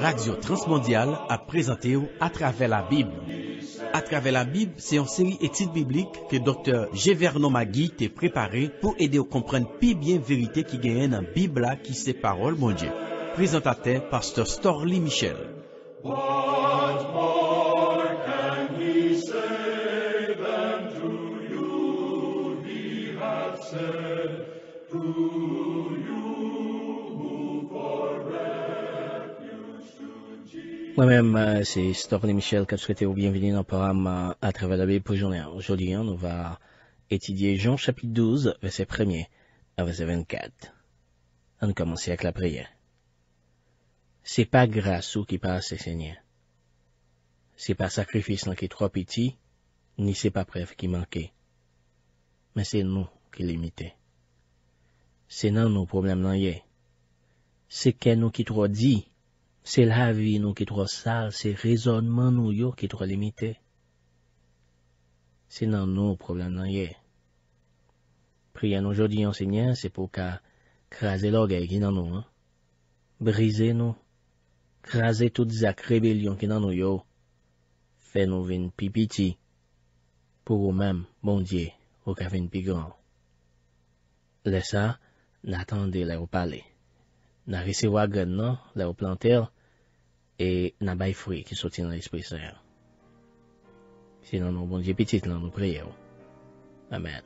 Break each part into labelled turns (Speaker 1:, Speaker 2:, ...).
Speaker 1: Radio Transmondial a prezante ou A Travè la Bib. A Travè la Bib, seyon seri etit biblike ke Dr. Gévernon Magui te preparè pou ede ou komprenne pi bien verite ki genyen an Biblia ki se parol mondje. Prezante a te, Pastor Storlie Michel. A Travè
Speaker 2: la Bib, seyon seri etit biblike Moi-même, euh, c'est et Michel qui souhaité vous bienvenue dans le programme euh, À travers la Bible pour journée. Aujourd'hui, hein, on va étudier Jean chapitre 12, verset 1er à verset 24. On commence avec la prière. C'est pas grâce ou qui passe, Seigneur. C'est pas sacrifice qui est trop petit, ni c'est pas preuve qui manquait. Mais c'est nous qui l'imitait. C'est non nos problèmes non C'est qu'est nous qui trop dit Se l havi nou ki tro sal, se rezonman nou yo ki tro limitè. Se nan nou problem nan ye. Priyè nou jodi yon sinyen, se pou ka krasè l orgey ki nan nou an. Brise nou. Krasè tout zak rebelyon ki nan nou yo. Fè nou vin pi biti. Pou ou mem, bon diye, ou ka vin pi gran. Lesa, natande le ou pale. Narise wagè nan, le ou plantèl. E nabay fwe ki soti nan espri sè. Sinan nou bon di epetit nan nou preyo. Amen.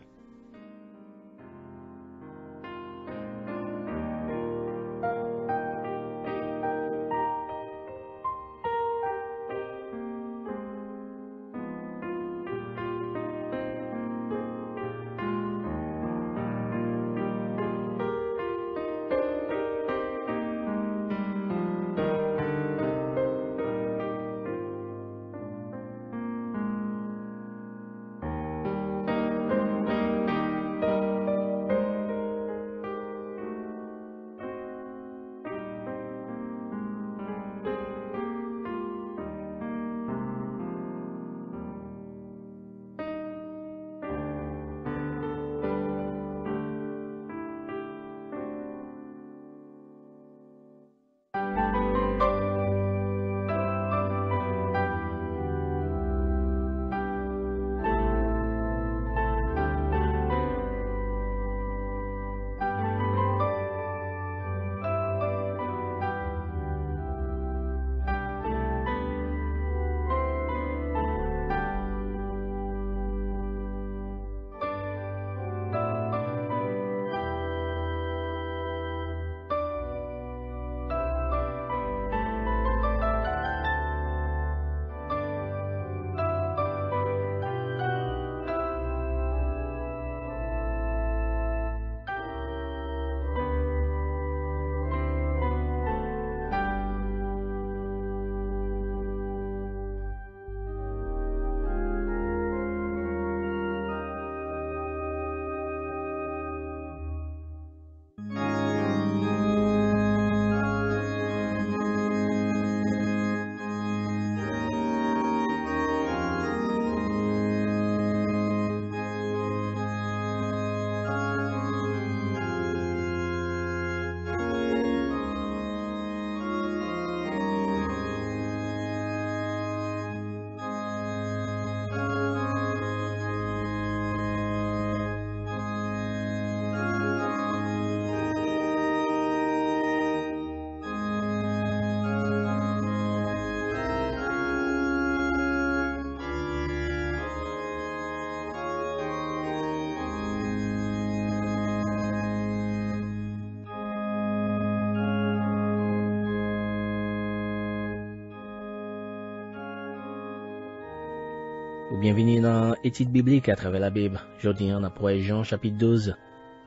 Speaker 2: Bienveni nan etit biblike a travè la bib. Jodi an nan proye jan chapit 12,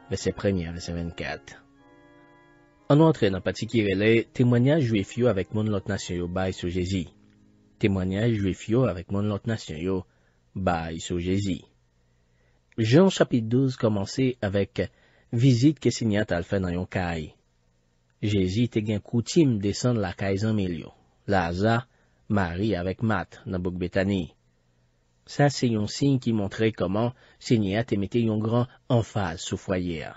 Speaker 2: vese premier vese 24. An nou antre nan pati ki rele, temwanyaj jou e fyo avèk moun lot nasyon yo bay sou Jezi. Temwanyaj jou e fyo avèk moun lot nasyon yo bay sou Jezi. Jan chapit 12 komanse avèk vizit ke sinyat al fè nan yon kay. Jezi te gen koutim desan la kay zanmelyo. La aza, mari avèk mat nan bokbetani. Ça, c'est un signe qui montrait comment Seigneur te mettait grand en emphase sur foyer.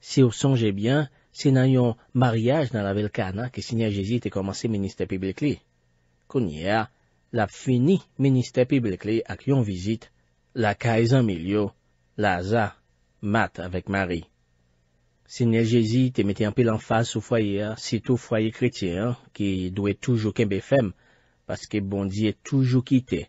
Speaker 2: Si vous songez bien, c'est dans un mariage dans la ville que Seigneur Jésus a commencé ministère public. il l'a fini ministère public avec une visite, la en milieu, Laza, mat avec Marie. Seigneur Jésus te mettait un peu l'emphase sous foyer, tout foyer chrétien, qui doit toujours qu'un parce que bon Dieu toujours quitté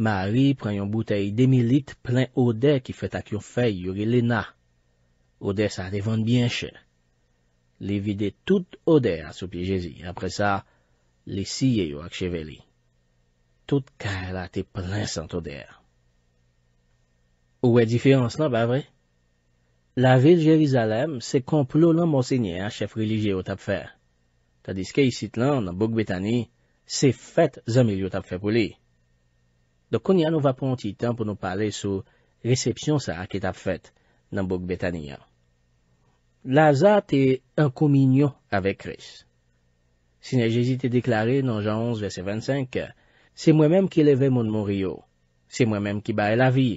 Speaker 2: Mari pren yon boutei demilit plen ode ki fet ak yon fey yori lena. Ode sa ati vande bien che. Li vide tout ode a sou piye Jezi. Apre sa, li siye yo ak cheveli. Tout kare la ati plen sant ode. Ouwe difiyans la ba vre? La vil Jerizalem se komplou lan monsenye a chef religye yo tap fe. Tadis ke y sit lan nan Bokbetani, se fet zanmil yo tap fe pou li. Don kon ya nou va pon ti tan pou nou pale sou resepsyon sa a ket ap fet nan bok Betania. La aza te en kominyon avek res. Sine jesite deklare nan jan 11 vese 25, se mwen menm ki eleve moun moriyo, se mwen menm ki bae la vi.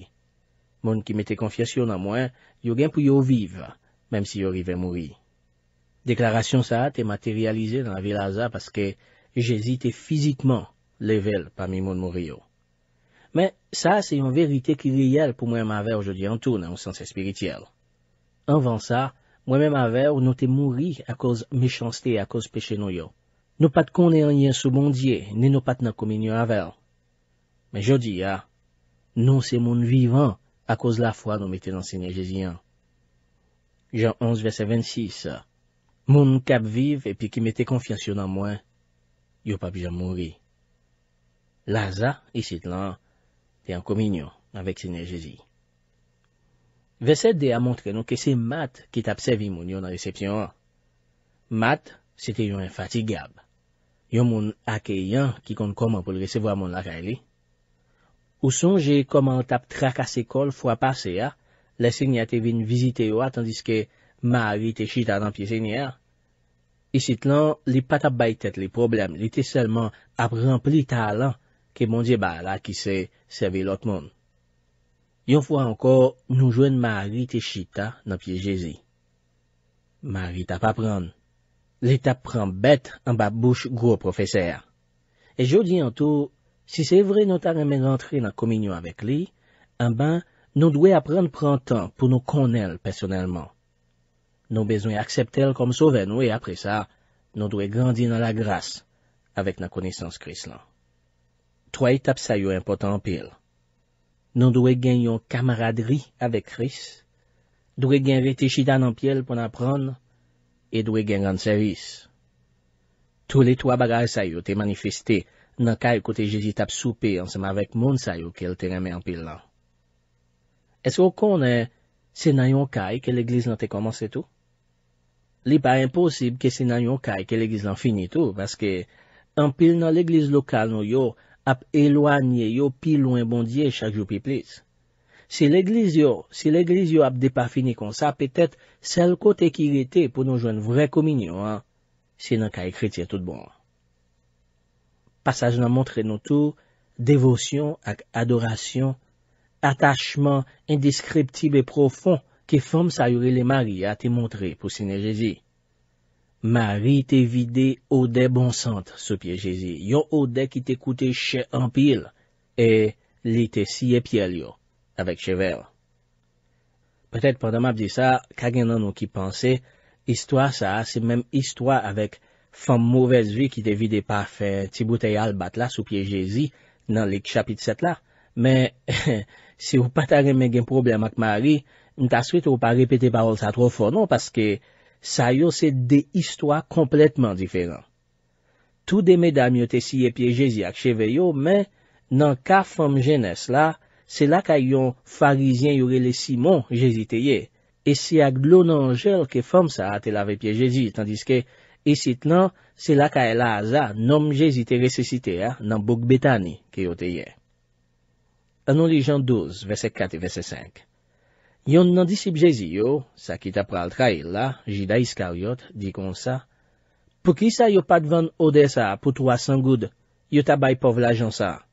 Speaker 2: Moun ki mete konfisyon nan mwen, yo gen pou yo viv, menm si yo rive mouri. Deklarasyon sa a te materialize nan la vi la aza paske jesite fizikman level pami moun moriyo. Men, sa se yon verite ki riyal pou mwen maver jodi an tou nan yon sens espiritiyel. Anvan sa, mwen men maver nou te mouri a koz mechanste a koz peche nou yo. Nou pat konen yon sou bondye, ni nou pat nan kominyo avel. Men jodi ya, nou se moun vivan a koz la fwa nou meten ansenye jezian. Jan 11, verset 26. Moun kap viv epi ki meten konfiansyon an mwen, yo pap jan mouri. Laza, isit lan. te an kominyon avèk sè nè jè zi. Vè sè dè a montre nou ke se mat ki tap sè vi moun yon nan resepsyon an. Mat, sè te yon enfatigab. Yon moun akè yon ki kon koman pou l'resevwa moun lakè li. Ou son jè koman tap trakase kol fwa pase a, lè sè nye te vin vizite yo a tandis ke ma a ri te chita nan pi sè nye a. Isit lan, li pata baytet li problem, li te selman ap renpli ta lan, ke moun diye ba la ki se seve lot moun. Yon fwa anko nou jwen ma harite chita nan piye Jezi. Ma harita pa pran. Le ta pran bet an ba bouch gro profeseur. E jodi an tou, si se vre nou ta remen antre nan kominyon avek li, an ba nou dwe apran pran tan pou nou kon el personelman. Nou bezwen aksept el kom sove nou e apre sa, nou dwe grandi nan la grase avek nan konisans kris lan. Troye tap sayo impotant anpil. Non dwe gen yon kamaradri avek kris, dwe gen reteshi dan anpil pou nan pran, e dwe gen ran servis. Tole toa bagay sayo te manifeste, nan kay kote jezi tap soupe ansama vek moun sayo ke l te reme anpil nan. Esko konen, se nan yon kay ke l eglis nan te komanse tou? Li pa imposib ke se nan yon kay ke l eglis nan fini tou, baske anpil nan l eglis lokal nou yo, ap eloanye yo pi loin bondye chak jo pi plis. Se l'egliz yo ap depafini kon sa, petet sel kote ki rete pou nou jwen vre kominyon, se nan ka ekritye tout bon. Pasaj nan montre nou tou, devosyon ak adorasyon, atachman indeskriptib e profon ki fom sa yore le mari ati montre pou sene rezi. Mari te vide o de bon sant, sou piye Jezi. Yo o de ki te koute che ampil, e li te siye pye liyo, avek chevel. Petèt, pou damap di sa, kagen nan nou ki panse, histwa sa, se menm histwa avek fam mouvez vi ki te vide pafe ti boute yal bat la, sou piye Jezi, nan lik chapit set la. Men, si ou pataremen gen problem ak Mari, nta suite ou pa repete parol sa tro fo, non? Paske, Sa yo se de histwa kompletman diferan. Tout de medam yo te siye piye Jezi ak cheve yo, men nan ka fom jenese la, se la ka yon farizyen yorele Simon Jezi te ye, e si ak glon anjel ke fom sa ate la ve piye Jezi, tandis ke esit nan se la ka elaza nom Jezi te resesite ya nan Bokbetani ki yo te ye. Anon li jan 12, vesek 4 et vesek 5. Yon nan disip jezi yo, sa ki ta pral trail la, jida iskaryot, di kon sa, pou ki sa yo padvan ode sa pou 300 goud, yo tabay pov la jan sa.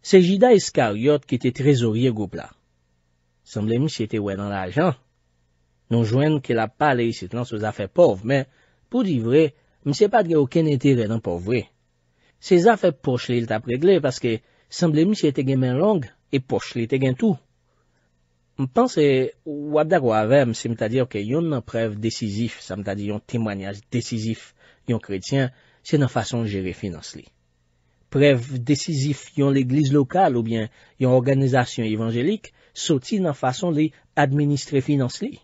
Speaker 2: Se jida iskaryot ki te trezorye goup la. Semble mi se te wè nan la jan. Non jwen ke la pa le yisit lan sou zafè pov, men pou di vre, mi se pa dge ou ken etire nan pov vre. Se zafè poch li te pregle, paske semble mi se te gen men long, e poch li te gen tou. Mpense, wapdak wavèm, se mta dir ke yon nan prev decisif, sa mta dir yon timwanyaz decisif yon kretien, se nan fason jere finanse li. Prev decisif yon l'Eglise lokal ou bien yon organizasyon evanjelik, soti nan fason li administre finanse li.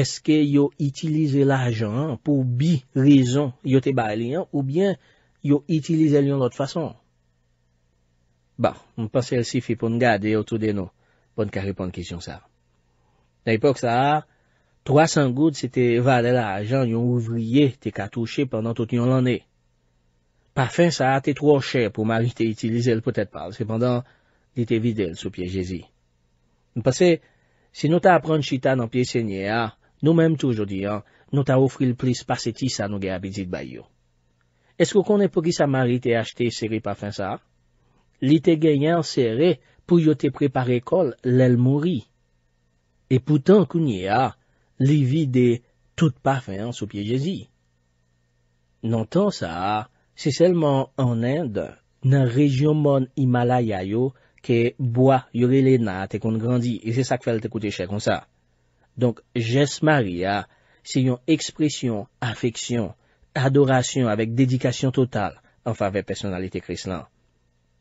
Speaker 2: Eske yo itilize l'ajan pou bi rizon yote ba li an ou bien yo itilize li yon lot fason. Ba, mpense elsi fi pou nga de yo tout de nou. Bonne ka reponde kisyon sa. Na epok sa, 300 gout se te vade la ajan, yon ouvriye te katouche pandan tout yon lane. Parfen sa, te troche pou mari te itilize l, potet pal, ah, se pandan li te vide l sou piye jezi. Mpase, se nou ta apren chita nan piye senye a, nou menm toujodi, nou ta ofri l plis paseti sa nou ge abidit bayyo. Esko konen pou ki sa mari te achete seri parfensa? Li te genyen seri pou yo te prepare kol, lèl mori. E pou tan kounye a, li vi de tout pafean sou piye jezi. Nantan sa, se selman an end, nan rejyon mon Himalaya yo, ke boa yore lèna te kon grandi, e se sak fel te koute chè kon sa. Donk, jes maria, se yon ekspresyon, afeksyon, adorasyon avèk dedikasyon total, an fave personalite kreslan.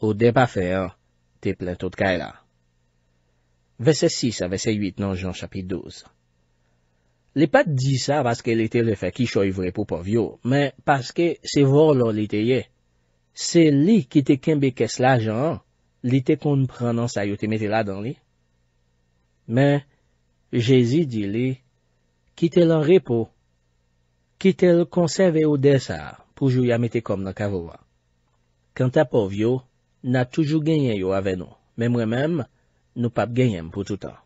Speaker 2: Ou de pafean, te plen tout ka e la. Vese 6 a vese 8 nan jan chapit 12. Le pat di sa vaske le te le fe ki choy vrepo pa vyo, men paske se volon le te ye. Se li ki te kimbe kes la jan, le te kon pranan sa yo te metela dan li. Men, jezi di li ki te lan repo, ki te l konserve ou desa pou jou ya mete kom na kavowa. Kant a pa vyo, na toujou genyen yo ave nou, men mwen men, nou pap genyen pou toutan.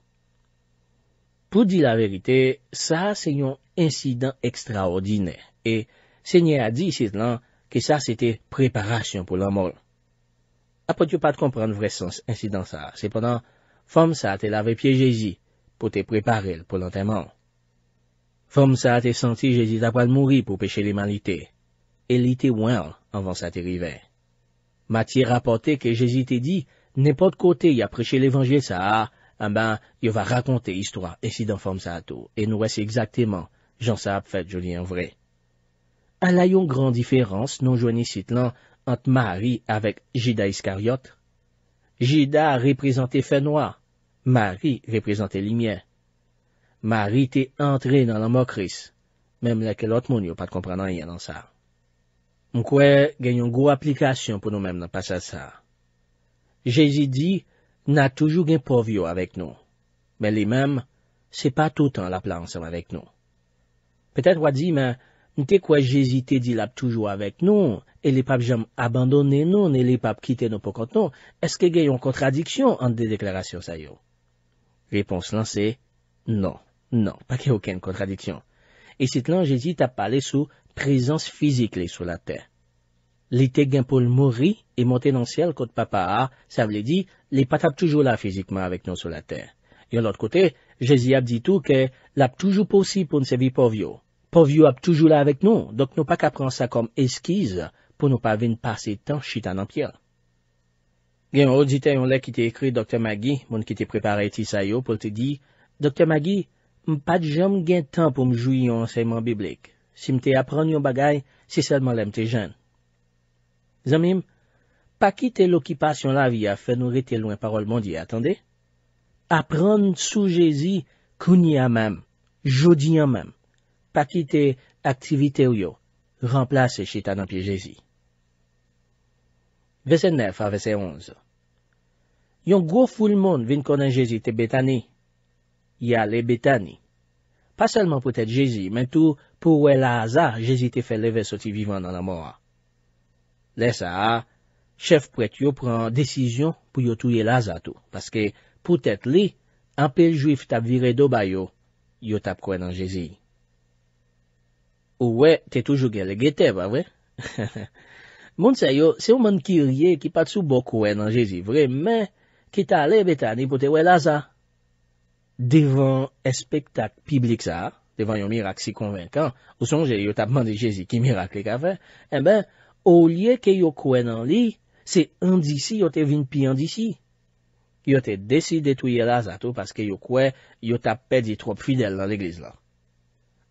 Speaker 2: Pou di la verite, sa se yon insidan ekstraordine, e se nye a di sit lan, ki sa se te preparasyon pou l'anmol. A pot yo pat kompran vresans insidan sa, seponan, fom sa te lave pie Jezi, pou te preparel pou lanteman. Fom sa te santi Jezi tapal mouri pou peche liman li te, e li te wan anvan sa te rivey. Matye rapote ke jesite di, ne pa de kote y apreche levangele sa a, en ben, yo va rakonte istwa, e si danforme sa a tou, e nou wese exakteman, jan sa ap fete joli en vre. Alayon gran diferans non jwani sit lan ant Mari avek Jida Iskariot. Jida reprezenté fè noa, Mari reprezenté li mien. Mari te antre nan la mokris, mem la ke lot moun yo pat komprenan yon an sa a. Mwen kwe genyon gwo aplikasyon pou nou menm nan pasa sa. Jezi di, nan toujou gen povyo avèk nou. Men li menm, se pa toutan la planse avèk nou. Petèt wad di, men, nou te kwe jezi te dilap toujou avèk nou, e le pap jam abandonnen nou, ne le pap kite nou pou kont nou, eske genyon kontradiksyon an de deklarasyon sa yo? Repons lan se, non, non, pa genyon kontradiksyon. E sit lan, jezi tap pale sou, prezans fizik li sou la te. Li te gen pol mori e monte nan siel kote papa a, sa vle di, li pat ap toujou la fizikman avèk nou sou la te. Yon lot kote, je zi ap di tou ke la ap toujou posi pou nsevi povyo. Povyo ap toujou la avèk nou, dok nou pa kapran sa kom eskiz pou nou pa ven pase tan chitan anpil. Gen ou di te yon lek ki te ekri doktor Magui, moun ki te prepare ti sayo pou te di, doktor Magui, m pat jom gen tan pou m jou yon anseyman biblik. Si mte apren yon bagay, se selman lem te jen. Zanmim, pa ki te loki pasyon la vi a fenorite lwen parol mondye, atende, apren sou jezi kouni a mem, jodi a mem, pa ki te aktivite yo, remplase chita nan pi jezi. Vese 9 a vese 11 Yon go ful mon vin konen jezi te betani. Ya le betani. Pas selman pou tèt Jezi, men tou pou wè la aza, Jezi te fè leve soti vivan nan la mora. Lè sa, chèf prèt yo prèn desizyon pou yo tou yè la aza tou, paske pou tèt li, anpèl jwif tap vire doba yo, yo tap kwen nan Jezi. Ou wè, te toujou gè le gètè, wè? Moun se yo, se ou moun kirye ki pat sou bok wè nan Jezi, vre, men, ki ta lè betani pou te wè la aza. devan e spektak piblik sa, devan yon mirak si konvinkan, ou sonje, yo tap mandi jezi ki mirak li ka fe, e eh ben, ou liye ke yo kwen nan li, se andisi yo te vin pi andisi. Yo te desi detouye la zato, paske yo kwen, yo tap pedi trop fidel nan l'egliz la.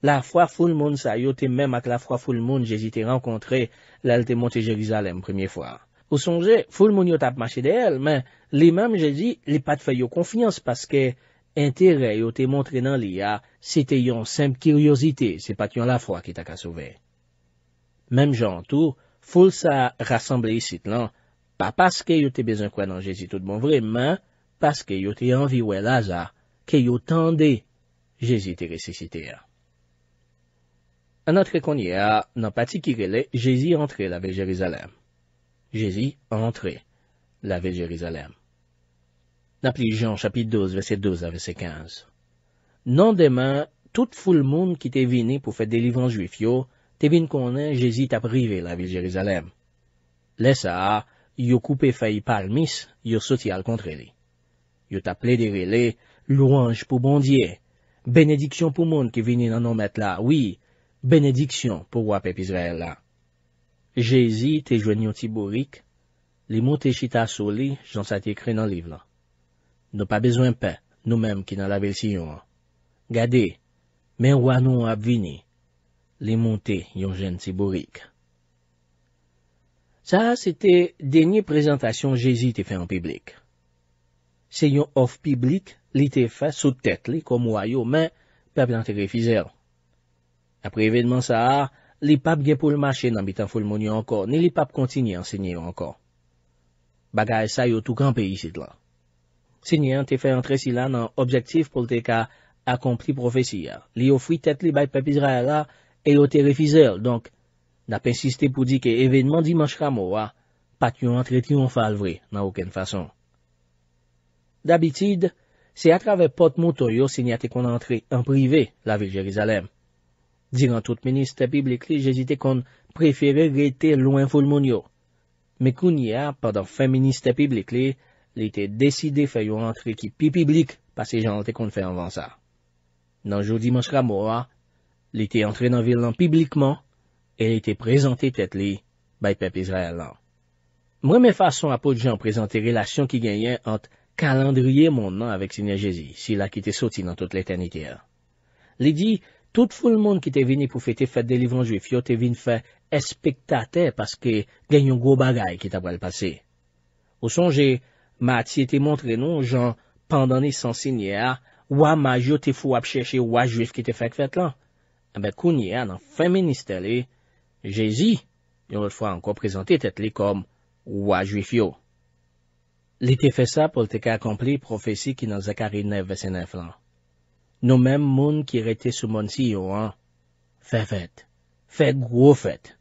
Speaker 2: La fwa ful moun sa, yo te menm ak la fwa ful moun jezi te renkontre lal te monte Jerizalem premye fwa. Ou sonje, ful moun yo tap mache de el, men, li menm jezi, li pat fe yo konfians, paske... entere yo te montre nan li a sete yon semp kiryosite se pat yon la fwa ki tak a souve. Mem jan an tou, foul sa rassemble yisit lan, pa paske yo te bezan kwen nan Jezi tout bon vremen, paske yo te anvi wè la za ke yo tende Jezi te resisite a. Anotre konye a nan pati kirele Jezi antre la ve Jerizalem. Jezi antre la ve Jerizalem. Nap li Jean chapit 12, verset 12, verset 15. Nan deman, tout ful moun ki te vini pou fet de livran juif yo, te vini konen Jezi tap rive la vil Jerizalem. Lesa, yo koupe fay palmis, yo soti al kontre li. Yo tap ple de rile, louange pou bondye, benediksyon pou moun ki vini nan omet la, oui, benediksyon pou wap epizrella. Jezi te jwen yo tiborik, li mou te chita soli, jan sati ekre nan liv la. Nou pa bezwen pe, nou menm ki nan lavel si yon. Gade, men wano ap vini, li monte yon jen tseborik. Sa, sete denye prezentasyon jesi te fe an piblik. Se yon of piblik li te fe sotet li komwa yo men, pep lantere fizel. Apre evedman sa, li pap ge pou lmache nan bitan fulmonyo anko, ne li pap kontini ansegnyo anko. Bagay sa yo tou kanpe yisit la. Se nye an te fè antre silan nan objektif pou te ka akompli profesi ya. Li yo fwi tet li bay pepizra ya la, e yo te refizel. Donk, na pensiste pou di ke evenman di manch kamo wa, pat yon antre ti yon fal vre nan oken fason. Dabitid, se a travè pot mouto yo, se nye te kon antre an prive la vil Jerizalem. Diran tout meniste piblik li, jesite kon preferer rete loun foul moun yo. Me koun ya, padan fè meniste piblik li, li te deside fe yo rentre ki pi piblik pase jan lte kon te fe anvan sa. Nan jodi monsra moua, li te entre nan vil lan piblikman e li te prezante tet li bay pep Israel lan. Mwen men fason apot jan prezante relasyon ki genyen ant kalandriye moun nan avek sinerjezi, sila ki te soti nan tout l'eternite. Li di, tout foun moun ki te vini pou fete fete de livran juif yo te vini fè espektate paske genyon gwo bagay ki ta wèl pase. Ou sonje, Mat si te montre nou, jan, pandan ni sansin ye a, wwa ma jo te fou ap cheshe wwa juif ki te fèk fèt lan. Abe koun ye a nan femeniste li, je zi, yon lout fwa anko prezante tet li kom wwa juif yo. Li te fè sa pou lte ka akomple profesi ki nan Zakari 9, 29 lan. Nou menm moun ki rete sou moun si yo an, fè fèt, fèt gwo fèt.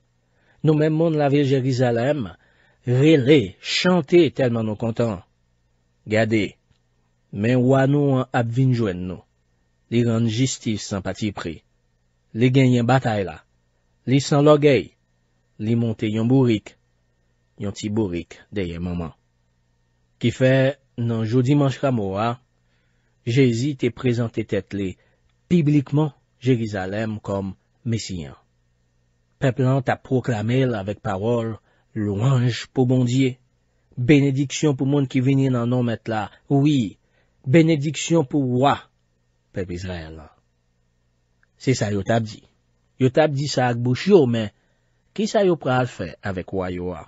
Speaker 2: Nou menm moun la vil Jerizalem, Rele, chante, telman nou kontan. Gade, men wano an apvinjwen nou. Li gan jistis san pati pri. Li genyen batay la. Li san logay. Li monte yon bourik. Yon ti bourik deye maman. Ki fe, nan jodi manj kamo a, jesi te prezante tetle, piblikman Jerizalem kom mesiyan. Peplante ap proklame l avik parol, Louanj pou bondye, benediksyon pou moun ki venye nan nou met la. Ouwi, benediksyon pou wwa, pepe Israel la. Se sa yo tabdi. Yo tabdi sa ak bouch yo, men, ki sa yo pral fè avèk wwa yo wwa?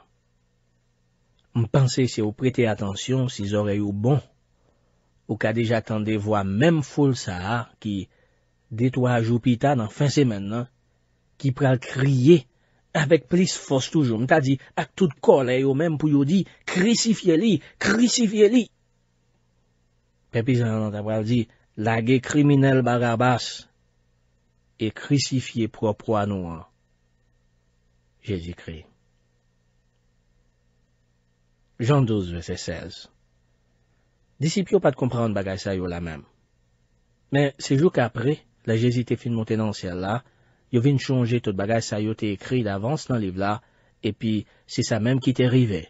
Speaker 2: Mpansè se yo prete atansyon si zore yo bon. Ou ka deja tan de wwa menm foul sa a ki detwa jupita nan fin semen nan, ki pral kriye. avèk plis fòs toujou, mta di, ak tout kolè eh, yo mèm pou yo di, krisifiè li, krisifiè li. Pepi zan nan tabwal di, la ge kriminel bagar bas, e krisifiè pro pro anouan. Je zikri. Jan 12, verset 16 Disipyo pat kompran bagay sa yo la mèm. Mè se jou ka apre, la je zite finmote nan sè la, yo vin chonje tout bagaj sa yo te ekri l'avans nan liv la, epi se sa menm ki te rive,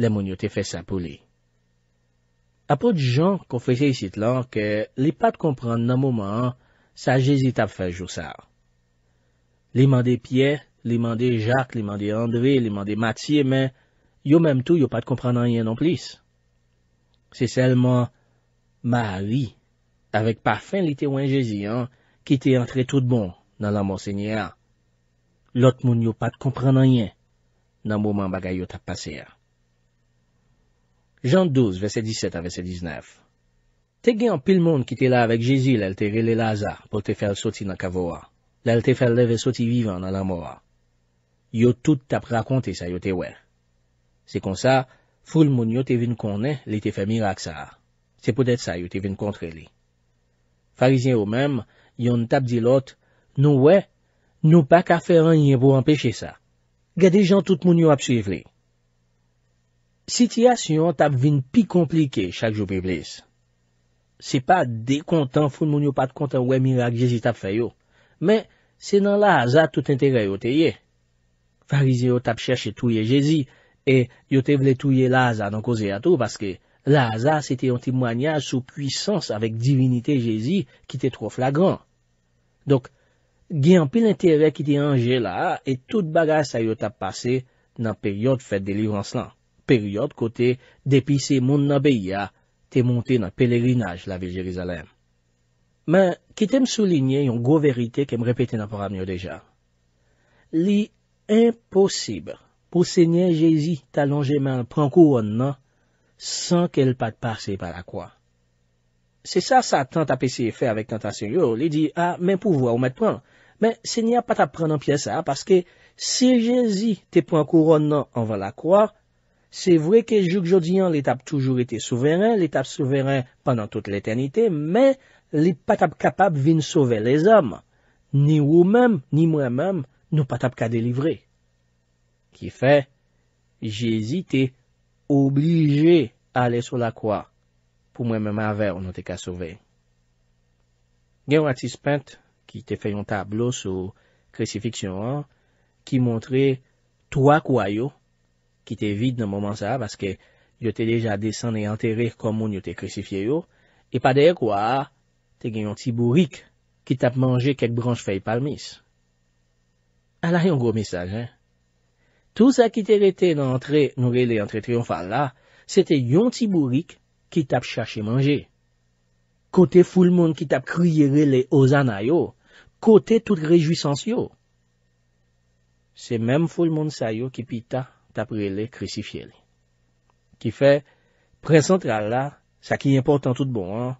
Speaker 2: le moun yo te fese apou li. Apo di jan, konfese yisit lan, ke li pa te komprend nan mouman, sa jesit ap fè jousar. Li man de piè, li man de jak, li man de randeve, li man de matye, men yo menm tou, yo pa te komprend nan yon non plis. Se selman, ma li, avek pa fin li te wèn jesit an, ki te antre tout bon, nan la monsenye a. Lot moun yo pat kompren nan yen, nan mouman bagay yo tap pase a. Jan 12, verset 17 a verset 19 Te gen pil moun ki te la avek Jezi lal te rele laza pou te fel soti nan kavowa, lal te fel leve soti vivan nan la moua. Yo tout tap rakonte sa yo te we. Se kon sa, foul moun yo te vin kone, li te fe mirak sa a. Se pou det sa yo te vin kontre li. Farizyen yo menm, yon tap di lot, Nou wè, nou pa ka fè an yè pou empèche sa. Gè de jan tout moun yo ap siv lè. Sityasyon tap vin pi komplike chak jou piblis. Se pa de kontan foun moun yo pat kontan wè mirak jezi tap fè yo. Men, se nan la aza tout entere yo te ye. Farize yo tap chèche touye jezi, e yo te vle touye la aza nan koze ato, paske la aza se te yon timwanya sou pwisans avèk divinite jezi ki te tro flagran. Dok, Gyan pil entere ki te anje la, e tout bagas ayot ap pase nan peryot fèd delivans lan. Peryot kote depise moun nabeya te monte nan pelerinaj la vil Jerizalem. Men, ki te m souline yon gwo verite ke m repete nan param yo deja. Li imposib pou se nye Jezi talongeman prankou an nan san ke l pat pase para kwa. Se sa sa tant apese e fe avèk tant ase yo, li di, a, ah, men pouvo a ou met pran. Men, se n'ya patap pran an piye sa, paske, se jenzi te pran koron nan anvan la kwa, se vwe ke juk jodi an l'etap toujou ete souveren, l'etap souveren panan tout l'eternite, men, li patap kapab vin souve les om, ni wou men, ni mwen men, nou patap ka delivre. Ki fe, jenzi te oblije ale sou la kwa. pou mwen mwen mave ou nou te ka sove. Gen ou atis pente ki te fe yon tablo sou kresifiksyon an, ki montre toa kwa yo, ki te vide nou mouman sa, baske yote deja desan e anterir komoun yote kresifiye yo, e pa deyè kwa te gen yon tibou rik ki te ap manje kek branj fey palmis. A la yon gwo misaj, hein. Tou sa ki te rete nou re le antre triyonfal la, se te yon tibou rik ki tap chache manje. Kote ful moun ki tap kriye rele ozana yo. Kote tout rejuisans yo. Se menm ful moun sa yo ki pi tap rele kresifyele. Ki fe, prezentral la, sa ki important tout bon.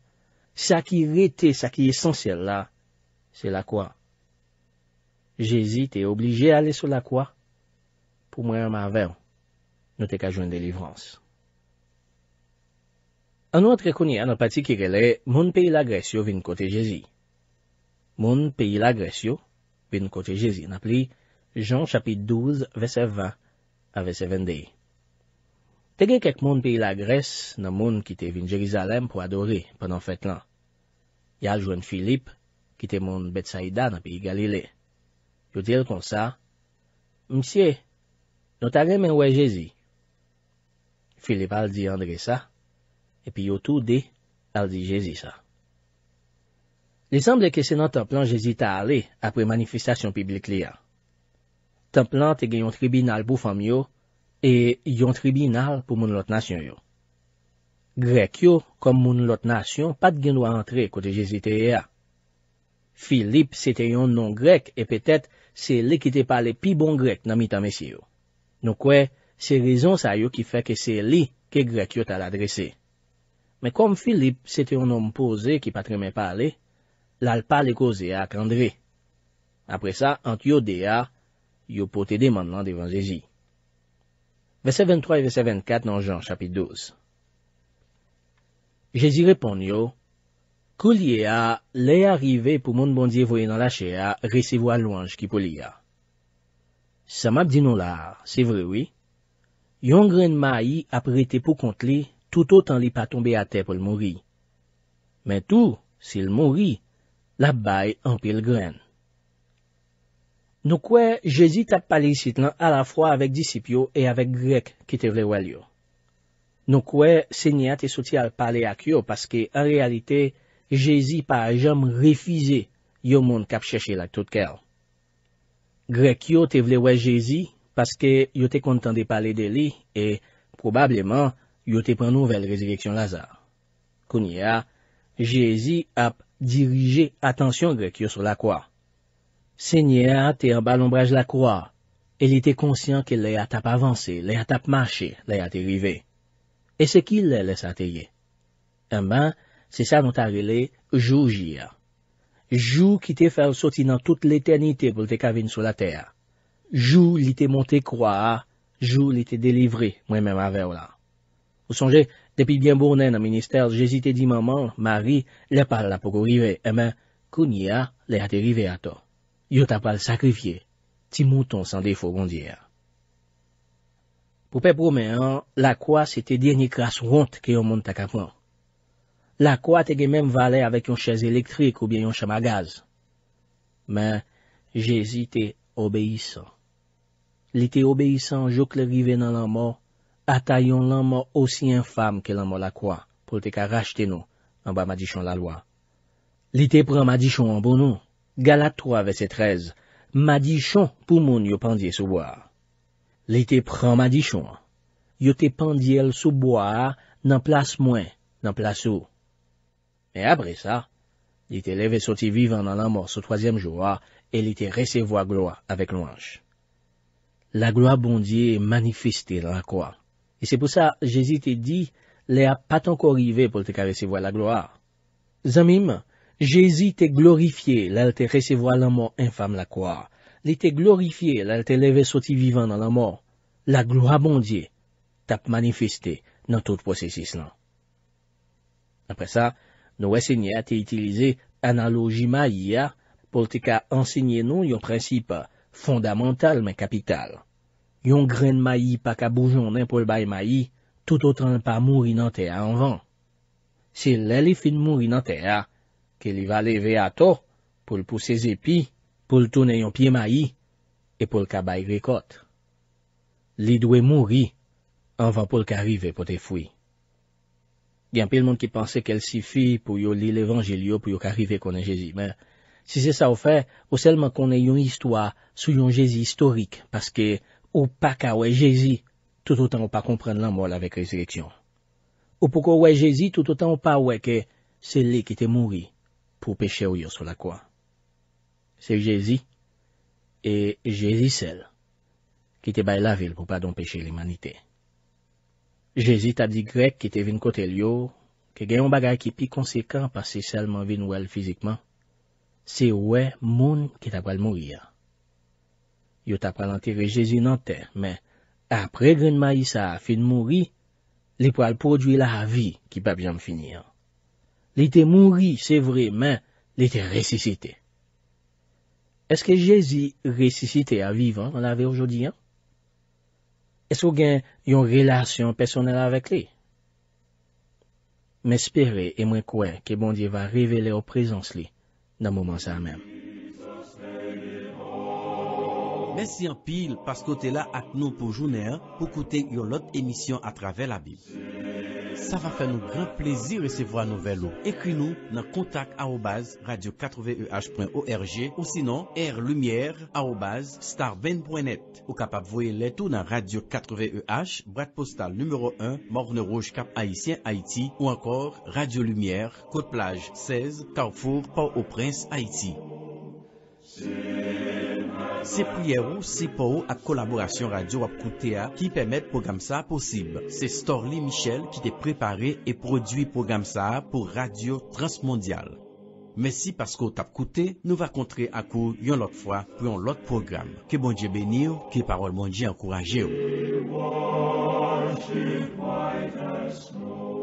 Speaker 2: Sa ki rete, sa ki esensyel la, se la kwa. Jezi te oblige ale se la kwa. Pou mwen ma ven, nou te ka joun delivrans. An nou an tre konye an an pati kirele, moun peyi la Gresyo vin kote Jezi. Moun peyi la Gresyo vin kote Jezi napli, Jean chapit 12, vese 20 a vese 20 deyi. Tegen kek moun peyi la Gres na moun kite vin Jerizalem pou adore penan fet lan. Yal jwen Filip kite moun Bet Saida na peyi Galile. Yo dire kon sa, Msyè, nou ta remen wè Jezi? Filip al di Andresa, Epi yo tou de, al di Jezi sa. Lesemble ke se nan Templant Jezi ta ale apre manifestasyon piblik li a. Templant te gen yon tribinal pou fam yo, e yon tribinal pou moun lot nasyon yo. Grek yo, kom moun lot nasyon, pat gen lwa antre kote Jezi te e a. Filip se te yon non-Grek, e petet se li ki te pale pi bon Grek nan mi ta mesye yo. Nou kwe, se rezon sa yo ki fe ke se li ke Grek yo ta la adrese. Men kom Filip, sete yon nom poze ki patremen pale, lal pale koze a akandre. Apre sa, antyo de a, yo potede man nan devan jezi. Vese 23 vese 24 nan jan chapit 12 Jezi repon yo, Kou liye a le arive pou moun bondye voye nan la chea, resevo a louange ki pou liya. Samap di nou la, se vrewi, yon gren ma yi aprete pou kont li, toutotan li pa tombe a te pou l mori. Men tou, si l mori, la bay empil gren. Nou kwe, Jezi tap pale isit lan a la fwa avek disipyo e avek grek ki te vle walyo. Nou kwe, se nye a te soti al pale ak yo paske, an realite, Jezi pa a jom refize yo moun kap cheshe lak toutkel. Grek yo te vle walyo Jezi paske yo te kontan de pale de li e, probableman, Yo te pren nouvel rezileksyon lazar. Kounye a, jezi ap dirije atensyon grek yo sou la kwa. Se nye a, te an ba lombrej la kwa. E li te konsyen ke le a tap avanse, le a tap mache, le a te rive. E se ki le lesa te ye? En ben, se sa nou ta rele, jou jia. Jou ki te fèl soti nan tout l'eternite pou te kavine sou la ter. Jou li te monte kwa, jou li te delivre, mwen mèm avè ou la. Ou sonje, depi bien bounen nan minister, jesite di maman, mari, le pal la poko eh rive, e men, kounia, le ate rive ato. Yo ta pal sakrifye, ti mouton san defo gondiya. Po pe promen an, la kwa se te denye kras ronte ke yo moun takapon. La kwa te ge men vale avek yon chèze elektrik ou bien yon chama gaz. Men, jesite obeysan. Li te obeysan jok le rive nan lan mòr, Ata yon lanman osi infam ke lanman la kwa, pou te ka rachten nou, anba madichon la lwa. Li te pran madichon anbon nou, gala 3, verset 13, madichon pou moun yo pandye souboa. Li te pran madichon an, yo te pandye souboa nan plas mwen, nan plas ou. E apre sa, li te leve soti vivan nan lanman sou tozyem joua, e li te resevoa gloa avek lounj. La gloa bondye manifesti lan la kwa. E se pou sa, Jezi te di, le ap pat anko rive pou te ka resevo la gloa. Zanmim, Jezi te glorifiye lal te resevo la mor infam la kwa. Le te glorifiye lal te leve soti vivan nan la mor. La gloa bondye tap manifeste nan tout posesis lan. Apre sa, nou esenye a te itilize analogima ya pou te ka ensegnye nou yon prinsip fondamental men kapital. Yon gren mayi pa ka boujonen pou l bay mayi, tout otran pa mouri nan teya anvan. Se lè li fin mouri nan teya, ke li va leve ato pou l pousse zepi, pou l toune yon pie mayi, e pou l ka bay rekot. Li dwe mouri anvan pou l ka rive pou te fwi. Gen pe l moun ki panse ke l si fi pou yo li l evanjel yo pou yo ka rive konen jezi. Men, si se sa ou fe, ou selman konen yon histwa sou yon jezi historik, paske... Ou pa ka wè Jezi tout ou tan ou pa kompren l'anmol avèk rezireksyon. Ou pou ko wè Jezi tout ou tan ou pa wè ke se li ki te mouri pou peche ou yo sou la kwa. Se Jezi e Jezi sel ki te bay la vil pou pa don peche l'imanite. Jezi tabdi grek ki te vin kote li yo ke gen yon bagay ki pi konsekant pa se selman vin wèl fizikman. Se wè moun ki ta gwal mouri ya. yo ta pralantire Jezi nan ter, men apre gen Maïsa fin mouri, li pou al prodwi la a vi ki pa byan finir. Li te mouri, se vremen, li te resisite. Eske Jezi resisite a vivan nan la ve ojodi an? Esko gen yon relasyon personel avek li? Men spere e mwen kwen ke bondye va revele o prezons li nan mouman sa menm.
Speaker 1: Esi an pil pas kote la ak nou pou jounen pou kote yon lot emisyon atrave la bi. Sa va fè nou gran plezi resevo an nou velo. Ekri nou nan kontak aobaz radio4veh.org ou sinon airlumier aobaz star20.net. Ou kapap voye letou nan radio4veh, brad postal n°1, morne rouge kap Haitien Haiti ou ankor radio Lumière, Cote-Plage 16, Carrefour, Port-au-Prince, Haiti. Se priye ou, se pou ak kolaborasyon radyo wap koute a ki pemet program sa posib. Se Storlie Michel ki te prepare e produy program sa pou radyo transmondyal. Mesi pasko tap koute, nou va kontre ak ou yon lot fwa pou yon lot program. Ke bonje beni ou, ke parol bonje ankoraje
Speaker 2: ou.